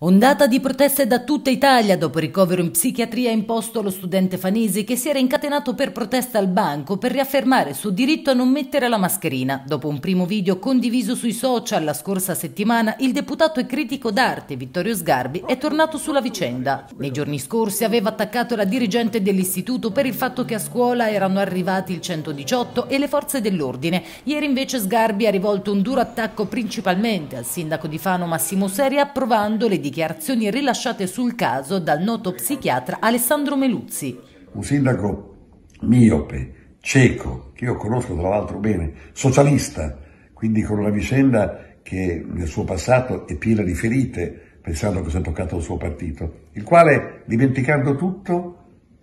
Ondata di proteste da tutta Italia dopo il ricovero in psichiatria imposto allo studente Fanisi che si era incatenato per protesta al banco per riaffermare il suo diritto a non mettere la mascherina. Dopo un primo video condiviso sui social la scorsa settimana, il deputato e critico d'arte Vittorio Sgarbi è tornato sulla vicenda. Nei giorni scorsi aveva attaccato la dirigente dell'istituto per il fatto che a scuola erano arrivati il 118 e le forze dell'ordine. Ieri invece Sgarbi ha rivolto un duro attacco principalmente al sindaco di Fano Massimo Seri approvando le dichiarazioni rilasciate sul caso dal noto psichiatra Alessandro Meluzzi. Un sindaco miope, cieco, che io conosco tra l'altro bene, socialista, quindi con una vicenda che nel suo passato è piena di ferite, pensando che sia toccato al suo partito, il quale, dimenticando tutto,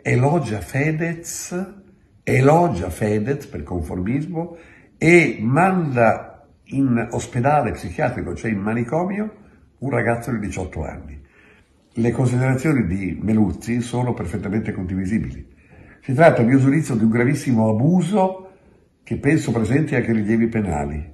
elogia Fedez, elogia Fedez per conformismo e manda in ospedale psichiatrico, cioè in manicomio, un ragazzo di 18 anni. Le considerazioni di Meluzzi sono perfettamente condivisibili. Si tratta, a mio giudizio, di un gravissimo abuso che penso presenti anche rilievi penali.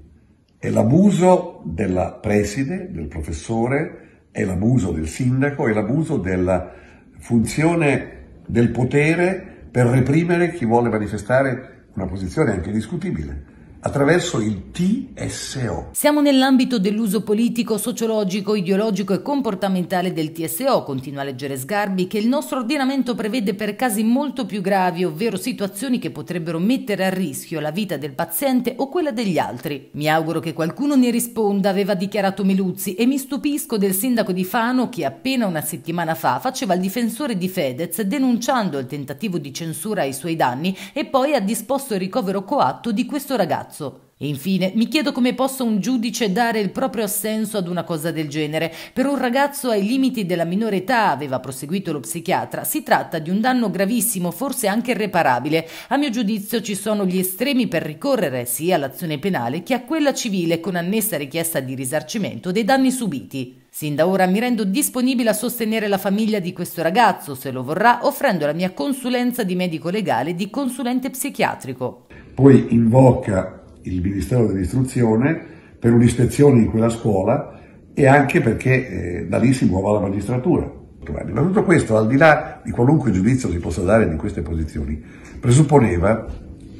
È l'abuso della preside, del professore, è l'abuso del sindaco, è l'abuso della funzione del potere per reprimere chi vuole manifestare una posizione anche discutibile attraverso il TSO. Siamo nell'ambito dell'uso politico, sociologico, ideologico e comportamentale del TSO, continua a leggere Sgarbi, che il nostro ordinamento prevede per casi molto più gravi, ovvero situazioni che potrebbero mettere a rischio la vita del paziente o quella degli altri. Mi auguro che qualcuno ne risponda, aveva dichiarato Meluzzi, e mi stupisco del sindaco di Fano che appena una settimana fa faceva il difensore di Fedez denunciando il tentativo di censura ai suoi danni e poi ha disposto il ricovero coatto di questo ragazzo imbarazzo. E infine mi chiedo come possa un giudice dare il proprio assenso ad una cosa del genere. Per un ragazzo ai limiti della minore età, aveva proseguito lo psichiatra, si tratta di un danno gravissimo, forse anche irreparabile. A mio giudizio ci sono gli estremi per ricorrere sia all'azione penale che a quella civile con annessa richiesta di risarcimento dei danni subiti. Sin da ora mi rendo disponibile a sostenere la famiglia di questo ragazzo, se lo vorrà, offrendo la mia consulenza di medico legale e di consulente psichiatrico. Poi invoca il Ministero dell'Istruzione per un'ispezione in quella scuola e anche perché eh, da lì si muova la magistratura. Cioè, ma tutto questo, al di là di qualunque giudizio si possa dare di queste posizioni, presupponeva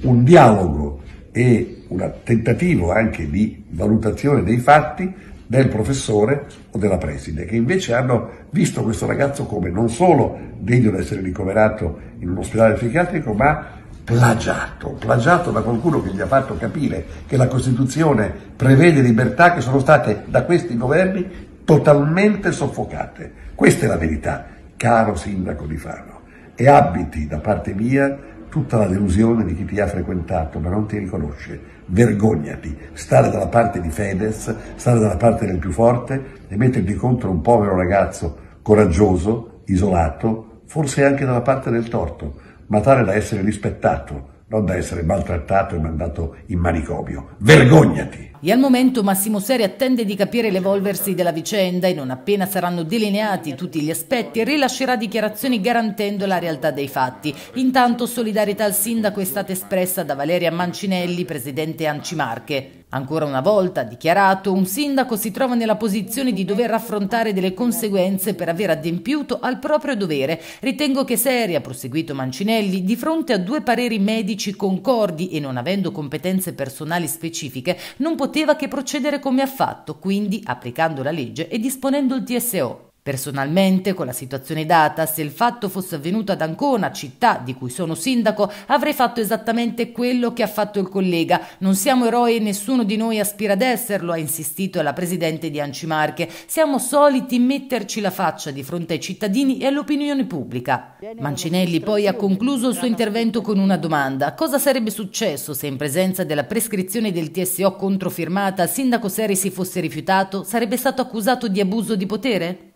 un dialogo e un tentativo anche di valutazione dei fatti del professore o della preside, che invece hanno visto questo ragazzo come non solo degno di essere ricoverato in un ospedale psichiatrico, ma plagiato, plagiato da qualcuno che gli ha fatto capire che la Costituzione prevede libertà che sono state da questi governi totalmente soffocate. Questa è la verità, caro sindaco di Fano. E abiti da parte mia tutta la delusione di chi ti ha frequentato ma non ti riconosce. Vergognati, stare dalla parte di Fedez, stare dalla parte del più forte e metterti contro un povero ragazzo coraggioso, isolato, forse anche dalla parte del torto ma tale da essere rispettato, non da essere maltrattato e mandato in manicomio. Vergognati! E al momento Massimo Seri attende di capire l'evolversi della vicenda e non appena saranno delineati tutti gli aspetti rilascerà dichiarazioni garantendo la realtà dei fatti. Intanto solidarietà al sindaco è stata espressa da Valeria Mancinelli, presidente Ancimarche. Ancora una volta, ha dichiarato, un sindaco si trova nella posizione di dover affrontare delle conseguenze per aver adempiuto al proprio dovere. Ritengo che seria, proseguito Mancinelli, di fronte a due pareri medici concordi e non avendo competenze personali specifiche, non poteva che procedere come ha fatto, quindi applicando la legge e disponendo il TSO. Personalmente, con la situazione data, se il fatto fosse avvenuto ad Ancona, città di cui sono sindaco, avrei fatto esattamente quello che ha fatto il collega. Non siamo eroi e nessuno di noi aspira ad esserlo, ha insistito la presidente di Ancimarche. Siamo soliti metterci la faccia di fronte ai cittadini e all'opinione pubblica. Mancinelli poi ha concluso il suo intervento con una domanda. Cosa sarebbe successo se in presenza della prescrizione del TSO controfirmata il sindaco Seri si fosse rifiutato? Sarebbe stato accusato di abuso di potere?